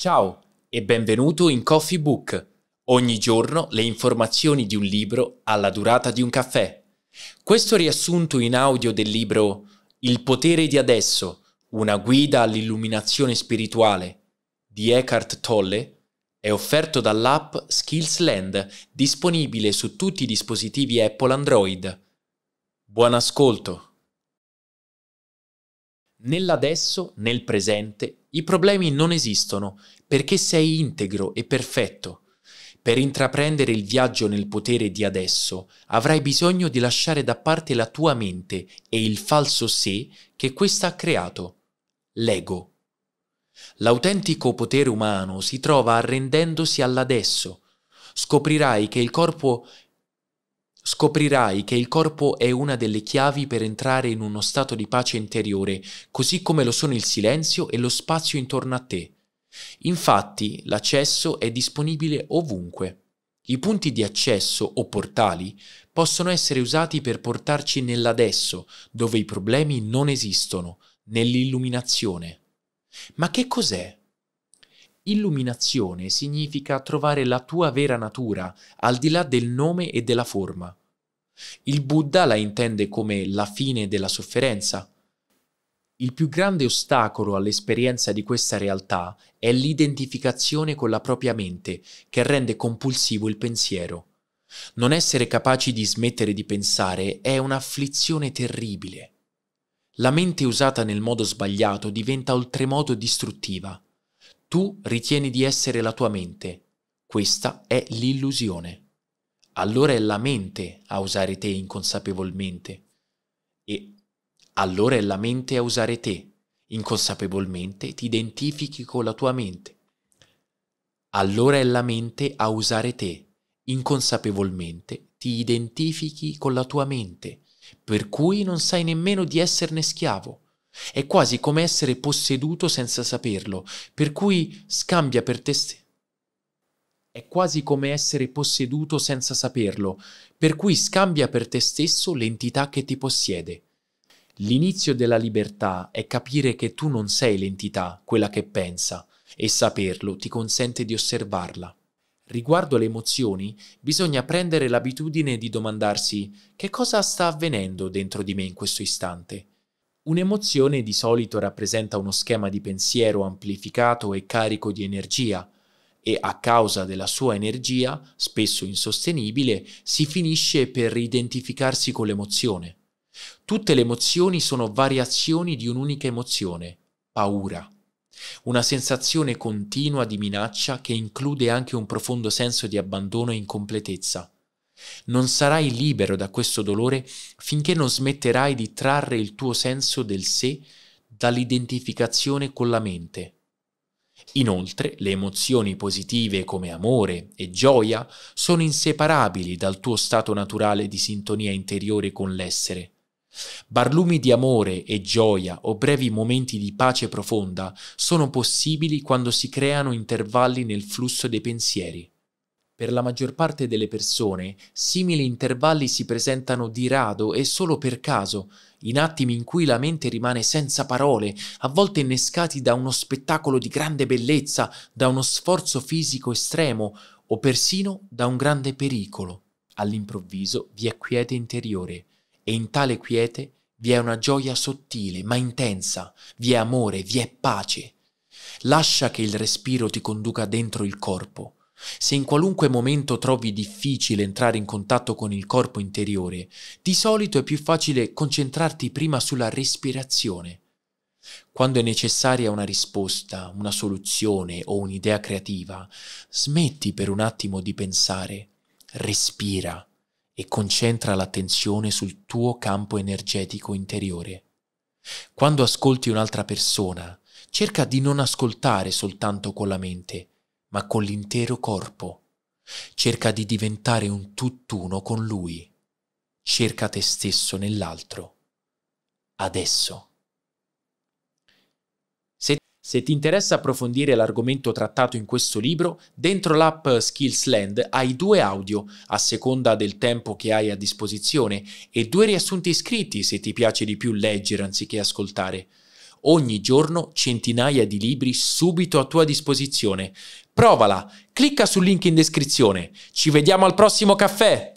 Ciao e benvenuto in Coffee Book. Ogni giorno le informazioni di un libro alla durata di un caffè. Questo riassunto in audio del libro Il potere di adesso, una guida all'illuminazione spirituale di Eckhart Tolle è offerto dall'app Skillsland, disponibile su tutti i dispositivi Apple Android. Buon ascolto! Nell'adesso, nel presente, i problemi non esistono perché sei integro e perfetto. Per intraprendere il viaggio nel potere di adesso avrai bisogno di lasciare da parte la tua mente e il falso sé che questa ha creato, l'ego. L'autentico potere umano si trova arrendendosi all'adesso. Scoprirai che il corpo scoprirai che il corpo è una delle chiavi per entrare in uno stato di pace interiore, così come lo sono il silenzio e lo spazio intorno a te. Infatti, l'accesso è disponibile ovunque. I punti di accesso o portali possono essere usati per portarci nell'adesso, dove i problemi non esistono, nell'illuminazione. Ma che cos'è Illuminazione significa trovare la tua vera natura, al di là del nome e della forma. Il Buddha la intende come la fine della sofferenza. Il più grande ostacolo all'esperienza di questa realtà è l'identificazione con la propria mente, che rende compulsivo il pensiero. Non essere capaci di smettere di pensare è un'afflizione terribile. La mente usata nel modo sbagliato diventa oltremodo distruttiva. Tu ritieni di essere la tua mente. Questa è l'illusione. Allora è la mente a usare te inconsapevolmente. E allora è la mente a usare te. Inconsapevolmente ti identifichi con la tua mente. Allora è la mente a usare te. Inconsapevolmente ti identifichi con la tua mente, per cui non sai nemmeno di esserne schiavo è quasi come essere posseduto senza saperlo, per cui scambia per te stesso. È quasi come essere posseduto senza saperlo, per cui scambia per te stesso l'entità che ti possiede. L'inizio della libertà è capire che tu non sei l'entità, quella che pensa, e saperlo ti consente di osservarla. Riguardo alle emozioni, bisogna prendere l'abitudine di domandarsi che cosa sta avvenendo dentro di me in questo istante Un'emozione di solito rappresenta uno schema di pensiero amplificato e carico di energia e a causa della sua energia, spesso insostenibile, si finisce per identificarsi con l'emozione. Tutte le emozioni sono variazioni di un'unica emozione, paura. Una sensazione continua di minaccia che include anche un profondo senso di abbandono e incompletezza. Non sarai libero da questo dolore finché non smetterai di trarre il tuo senso del sé dall'identificazione con la mente. Inoltre, le emozioni positive come amore e gioia sono inseparabili dal tuo stato naturale di sintonia interiore con l'essere. Barlumi di amore e gioia o brevi momenti di pace profonda sono possibili quando si creano intervalli nel flusso dei pensieri. Per la maggior parte delle persone, simili intervalli si presentano di rado e solo per caso, in attimi in cui la mente rimane senza parole, a volte innescati da uno spettacolo di grande bellezza, da uno sforzo fisico estremo o persino da un grande pericolo. All'improvviso vi è quiete interiore e in tale quiete vi è una gioia sottile ma intensa, vi è amore, vi è pace. Lascia che il respiro ti conduca dentro il corpo se in qualunque momento trovi difficile entrare in contatto con il corpo interiore, di solito è più facile concentrarti prima sulla respirazione. Quando è necessaria una risposta, una soluzione o un'idea creativa, smetti per un attimo di pensare, respira e concentra l'attenzione sul tuo campo energetico interiore. Quando ascolti un'altra persona, cerca di non ascoltare soltanto con la mente, ma con l'intero corpo. Cerca di diventare un tutt'uno con lui. Cerca te stesso nell'altro. Adesso. Se ti interessa approfondire l'argomento trattato in questo libro, dentro l'app Skillsland hai due audio, a seconda del tempo che hai a disposizione, e due riassunti scritti se ti piace di più leggere anziché ascoltare ogni giorno centinaia di libri subito a tua disposizione. Provala, clicca sul link in descrizione. Ci vediamo al prossimo caffè!